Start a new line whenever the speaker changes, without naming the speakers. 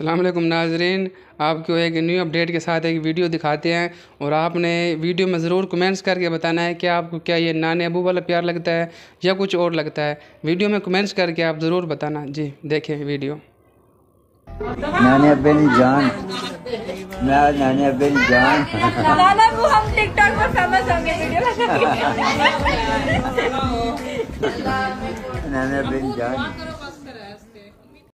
अल्लाम नाजरीन आपको एक न्यू अपडेट के साथ एक वीडियो दिखाते हैं और आपने वीडियो में ज़रूर कमेंट्स करके बताना है कि आपको क्या ये नान अबू वाला प्यार लगता है या कुछ और लगता है वीडियो में कमेंट्स करके आप ज़रूर बताना जी देखें
वीडियो